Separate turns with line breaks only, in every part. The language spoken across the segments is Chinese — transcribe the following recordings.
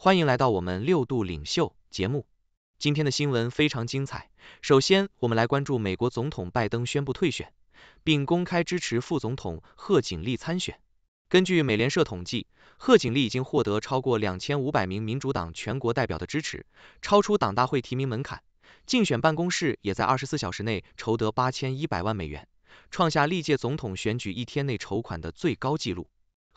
欢迎来到我们六度领袖节目。今天的新闻非常精彩。首先，我们来关注美国总统拜登宣布退选，并公开支持副总统贺锦丽参选。根据美联社统计，贺锦丽已经获得超过两千五百名民主党全国代表的支持，超出党大会提名门槛。竞选办公室也在二十四小时内筹得八千一百万美元，创下历届总统选举一天内筹款的最高纪录。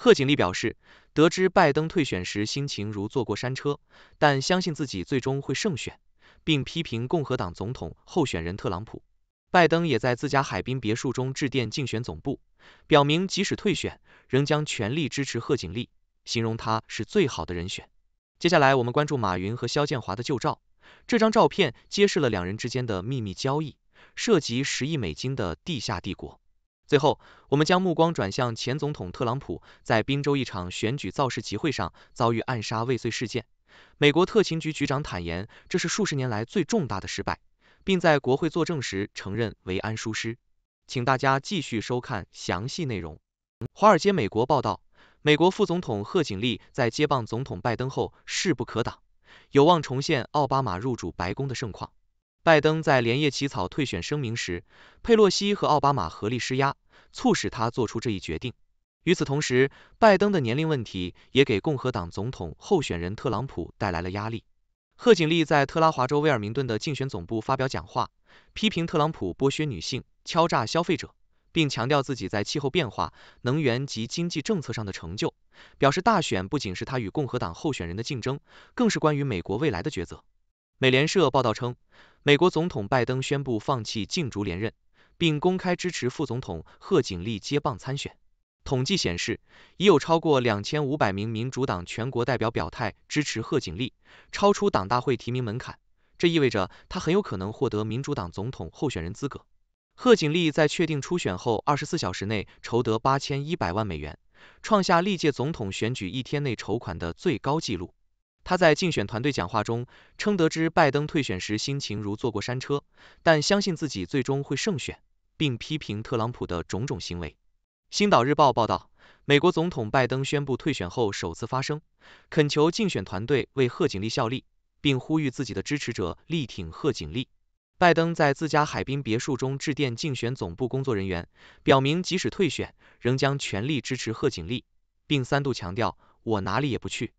贺锦丽表示，得知拜登退选时心情如坐过山车，但相信自己最终会胜选，并批评共和党总统候选人特朗普。拜登也在自家海滨别墅中致电竞选总部，表明即使退选仍将全力支持贺锦丽，形容她是最好的人选。接下来我们关注马云和肖建华的旧照，这张照片揭示了两人之间的秘密交易，涉及十亿美金的地下帝国。最后，我们将目光转向前总统特朗普在宾州一场选举造势集会上遭遇暗杀未遂事件。美国特勤局局长坦言，这是数十年来最重大的失败，并在国会作证时承认为安疏失。请大家继续收看详细内容。华尔街美国报道，美国副总统贺锦丽在接棒总统拜登后势不可挡，有望重现奥巴马入主白宫的盛况。拜登在连夜起草退选声明时，佩洛西和奥巴马合力施压。促使他做出这一决定。与此同时，拜登的年龄问题也给共和党总统候选人特朗普带来了压力。贺锦丽在特拉华州威尔明顿的竞选总部发表讲话，批评特朗普剥削女性、敲诈消费者，并强调自己在气候变化、能源及经济政策上的成就，表示大选不仅是他与共和党候选人的竞争，更是关于美国未来的抉择。美联社报道称，美国总统拜登宣布放弃竞逐连任。并公开支持副总统贺锦丽接棒参选。统计显示，已有超过两千五百名民主党全国代表表态支持贺锦丽，超出党大会提名门槛。这意味着他很有可能获得民主党总统候选人资格。贺锦丽在确定初选后二十四小时内筹得八千一百万美元，创下历届总统选举一天内筹款的最高纪录。他在竞选团队讲话中称，得知拜登退选时心情如坐过山车，但相信自己最终会胜选。并批评特朗普的种种行为。《星岛日报》报道，美国总统拜登宣布退选后首次发声，恳求竞选团队为贺锦丽效力，并呼吁自己的支持者力挺贺锦丽。拜登在自家海滨别墅中致电竞选总部工作人员，表明即使退选，仍将全力支持贺锦丽，并三度强调“我哪里也不去”。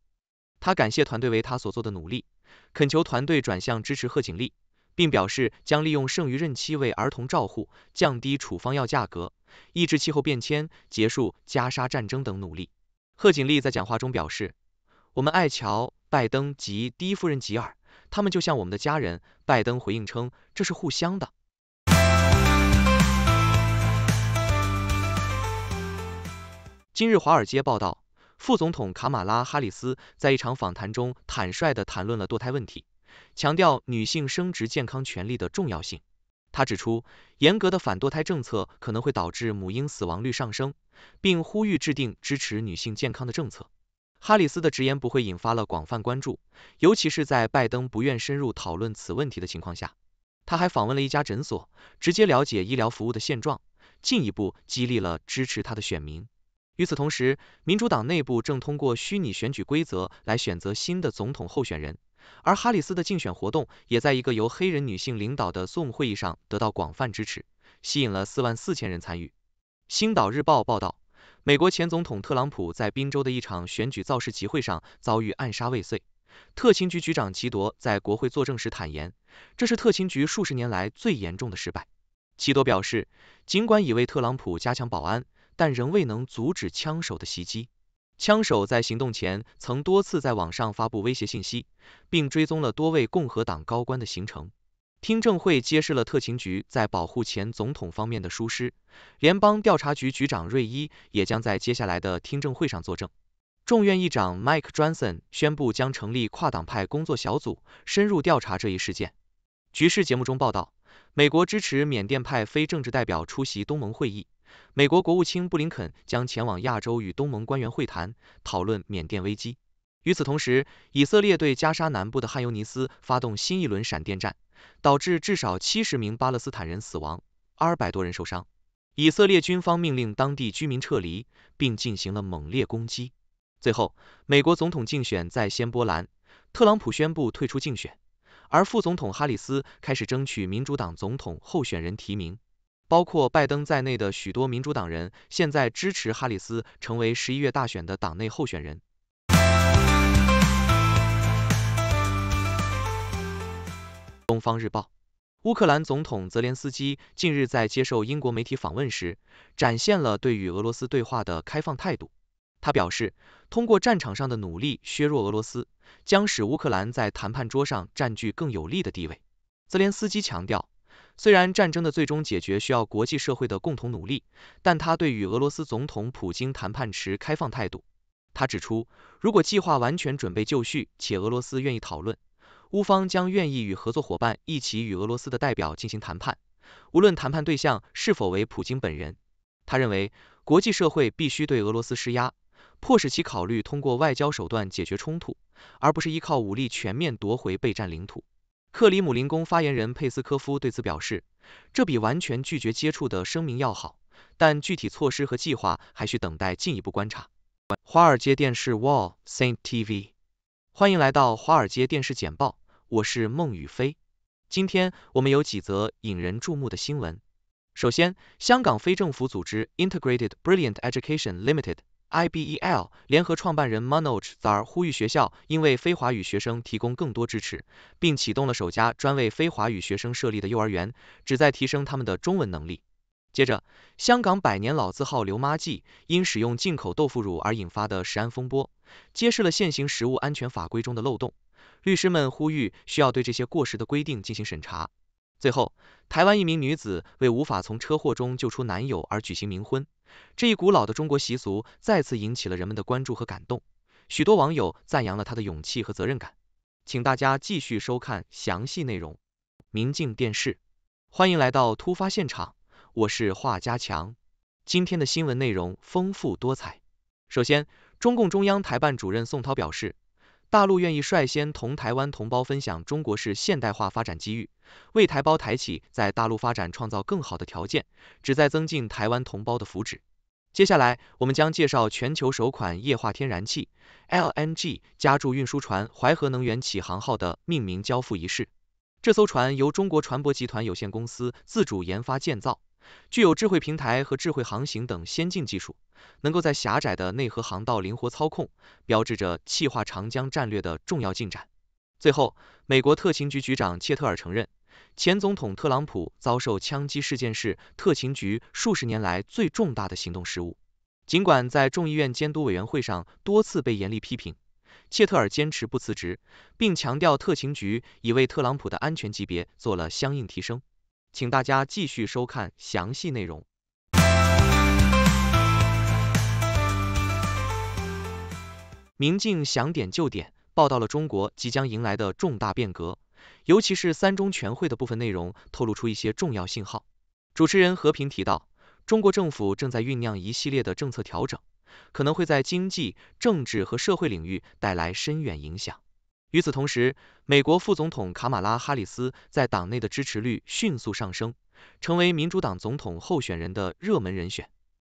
他感谢团队为他所做的努力，恳求团队转向支持贺锦丽。并表示将利用剩余任期为儿童照护、降低处方药价格、抑制气候变迁、结束加沙战争等努力。贺锦丽在讲话中表示：“我们爱乔·拜登及第一夫人吉尔，他们就像我们的家人。”拜登回应称：“这是互相的。”今日华尔街报道，副总统卡马拉·哈里斯在一场访谈中坦率地谈论了堕胎问题。强调女性生殖健康权利的重要性。他指出，严格的反堕胎政策可能会导致母婴死亡率上升，并呼吁制定支持女性健康的政策。哈里斯的直言不讳引发了广泛关注，尤其是在拜登不愿深入讨论此问题的情况下。他还访问了一家诊所，直接了解医疗服务的现状，进一步激励了支持他的选民。与此同时，民主党内部正通过虚拟选举规则来选择新的总统候选人。而哈里斯的竞选活动也在一个由黑人女性领导的 Zoom 会议上得到广泛支持，吸引了四万四千人参与。《星岛日报》报道，美国前总统特朗普在宾州的一场选举造势集会上遭遇暗杀未遂。特勤局局长齐铎在国会作证时坦言，这是特勤局数十年来最严重的失败。齐多表示，尽管已为特朗普加强保安，但仍未能阻止枪手的袭击。枪手在行动前曾多次在网上发布威胁信息，并追踪了多位共和党高官的行程。听证会揭示了特勤局在保护前总统方面的疏失。联邦调查局局长瑞伊也将在接下来的听证会上作证。众议长 Mike Johnson 宣布将成立跨党派工作小组，深入调查这一事件。《局势》节目中报道，美国支持缅甸派非政治代表出席东盟会议。美国国务卿布林肯将前往亚洲与东盟官员会谈，讨论缅甸危机。与此同时，以色列对加沙南部的汉尤尼斯发动新一轮闪电战，导致至少七十名巴勒斯坦人死亡，二百多人受伤。以色列军方命令当地居民撤离，并进行了猛烈攻击。最后，美国总统竞选在先波兰，特朗普宣布退出竞选，而副总统哈里斯开始争取民主党总统候选人提名。包括拜登在内的许多民主党人现在支持哈里斯成为十一月大选的党内候选人。东方日报，乌克兰总统泽连斯基近日在接受英国媒体访问时，展现了对与俄罗斯对话的开放态度。他表示，通过战场上的努力削弱俄罗斯，将使乌克兰在谈判桌上占据更有利的地位。泽连斯基强调。虽然战争的最终解决需要国际社会的共同努力，但他对与俄罗斯总统普京谈判持开放态度。他指出，如果计划完全准备就绪且俄罗斯愿意讨论，乌方将愿意与合作伙伴一起与俄罗斯的代表进行谈判，无论谈判对象是否为普京本人。他认为，国际社会必须对俄罗斯施压，迫使其考虑通过外交手段解决冲突，而不是依靠武力全面夺回被占领土。克里姆林宫发言人佩斯科夫对此表示，这比完全拒绝接触的声明要好，但具体措施和计划还需等待进一步观察。华尔街电视 Wall St. TV，欢迎来到华尔街电视简报，我是孟宇飞。今天我们有几则引人注目的新闻。首先，香港非政府组织 Integrated Brilliant Education Limited。IBEL 联合创办人 Manoj z h a r 呼吁学校应为非华语学生提供更多支持，并启动了首家专为非华语学生设立的幼儿园，旨在提升他们的中文能力。接着，香港百年老字号刘妈记因使用进口豆腐乳而引发的食安风波，揭示了现行食物安全法规中的漏洞。律师们呼吁需要对这些过时的规定进行审查。最后，台湾一名女子为无法从车祸中救出男友而举行冥婚，这一古老的中国习俗再次引起了人们的关注和感动。许多网友赞扬了她的勇气和责任感。请大家继续收看详细内容。明镜电视，欢迎来到突发现场，我是华家强。今天的新闻内容丰富多彩。首先，中共中央台办主任宋涛表示。大陆愿意率先同台湾同胞分享中国式现代化发展机遇，为台胞台企在大陆发展创造更好的条件，旨在增进台湾同胞的福祉。接下来，我们将介绍全球首款液化天然气 （LNG） 加注运输船“淮河能源启航号”的命名交付仪式。这艘船由中国船舶集团有限公司自主研发建造。具有智慧平台和智慧航行等先进技术，能够在狭窄的内河航道灵活操控，标志着气化长江战略的重要进展。最后，美国特勤局局长切特尔承认，前总统特朗普遭受枪击事件是特勤局数十年来最重大的行动失误。尽管在众议院监督委员会上多次被严厉批评，切特尔坚持不辞职，并强调特勤局已为特朗普的安全级别做了相应提升。请大家继续收看详细内容。明镜想点就点报道了中国即将迎来的重大变革，尤其是三中全会的部分内容透露出一些重要信号。主持人何平提到，中国政府正在酝酿一系列的政策调整，可能会在经济、政治和社会领域带来深远影响。与此同时，美国副总统卡马拉哈里斯在党内的支持率迅速上升，成为民主党总统候选人的热门人选。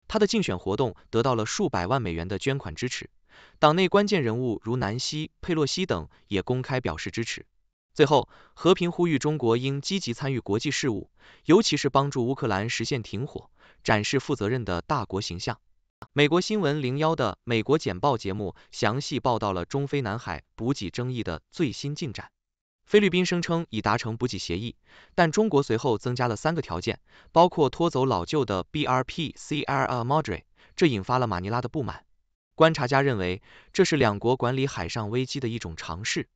他的竞选活动得到了数百万美元的捐款支持，党内关键人物如南希佩洛西等也公开表示支持。最后，和平呼吁中国应积极参与国际事务，尤其是帮助乌克兰实现停火，展示负责任的大国形象。美国新闻零幺的美国简报节目详细报道了中菲南海补给争议的最新进展。菲律宾声称已达成补给协议，但中国随后增加了三个条件，包括拖走老旧的 BRP CIRMODRE，这引发了马尼拉的不满。观察家认为，这是两国管理海上危机的一种尝试。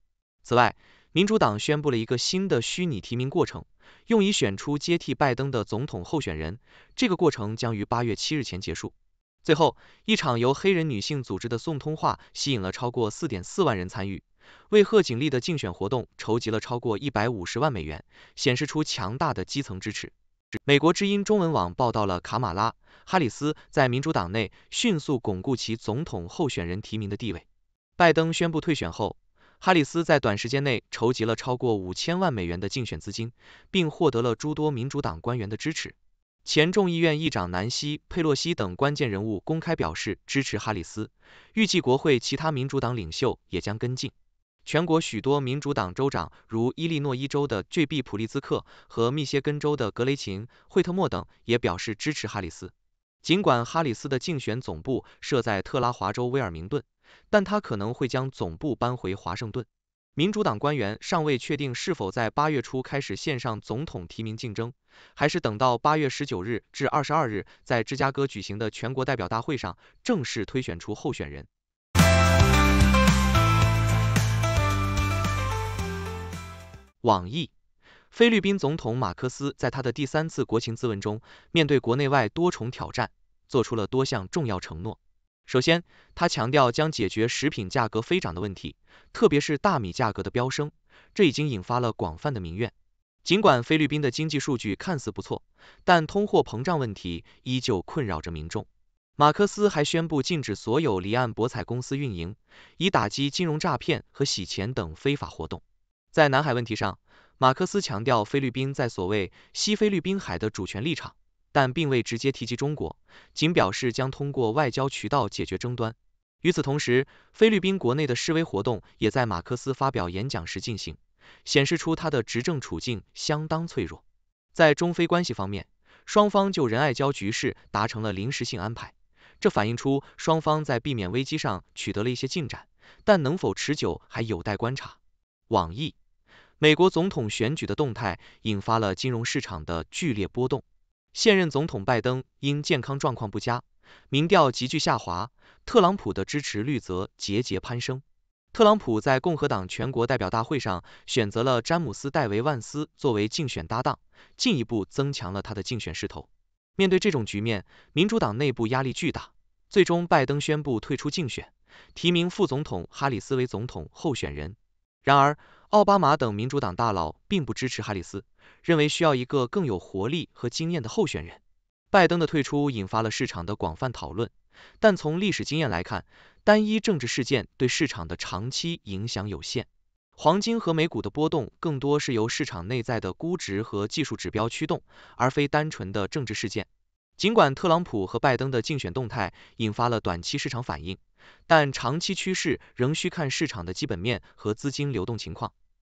此外，民主党宣布了一个新的虚拟提名过程，用以选出接替拜登的总统候选人，这个过程将于八月七日前结束。最后，一场由黑人女性组织的送通话吸引了超过四点四万人参与，为贺锦丽的竞选活动筹集了超过一百五十万美元，显示出强大的基层支持。美国之音中文网报道了卡马拉·哈里斯在民主党内迅速巩固其总统候选人提名的地位。拜登宣布退选后，哈里斯在短时间内筹集了超过五千万美元的竞选资金，并获得了诸多民主党官员的支持。前众议院议长南希·佩洛西等关键人物公开表示支持哈里斯，预计国会其他民主党领袖也将跟进。全国许多民主党州长，如伊利诺伊州的 G b 普利兹克和密歇根州的格雷琴·惠特莫等，也表示支持哈里斯。尽管哈里斯的竞选总部设在特拉华州威尔明顿，但他可能会将总部搬回华盛顿。民主党官员尚未确定是否在八月初开始线上总统提名竞争，还是等到八月十九日至二十二日在芝加哥举行的全国代表大会上正式推选出候选人。网易，菲律宾总统马克思在他的第三次国情咨文中，面对国内外多重挑战，做出了多项重要承诺。首先，他强调将解决食品价格飞涨的问题，特别是大米价格的飙升，这已经引发了广泛的民怨。尽管菲律宾的经济数据看似不错，但通货膨胀问题依旧困扰着民众。马克思还宣布禁止所有离岸博彩公司运营，以打击金融诈骗和洗钱等非法活动。在南海问题上，马克思强调菲律宾在所谓西菲律宾海的主权立场。但并未直接提及中国，仅表示将通过外交渠道解决争端。与此同时，菲律宾国内的示威活动也在马克思发表演讲时进行，显示出他的执政处境相当脆弱。在中非关系方面，双方就仁爱礁局势达成了临时性安排，这反映出双方在避免危机上取得了一些进展，但能否持久还有待观察。网易，美国总统选举的动态引发了金融市场的剧烈波动。现任总统拜登因健康状况不佳，民调急剧下滑，特朗普的支持率则节节攀升。特朗普在共和党全国代表大会上选择了詹姆斯·戴维·万斯作为竞选搭档，进一步增强了他的竞选势头。面对这种局面，民主党内部压力巨大，最终拜登宣布退出竞选，提名副总统哈里斯为总统候选人。然而，奥巴马等民主党大佬并不支持哈里斯，认为需要一个更有活力和经验的候选人。拜登的退出引发了市场的广泛讨论，但从历史经验来看，单一政治事件对市场的长期影响有限。黄金和美股的波动更多是由市场内在的估值和技术指标驱动，而非单纯的政治事件。尽管特朗普和拜登的竞选动态引发了短期市场反应，但长期趋势仍需看市场的基本面和资金流动情况。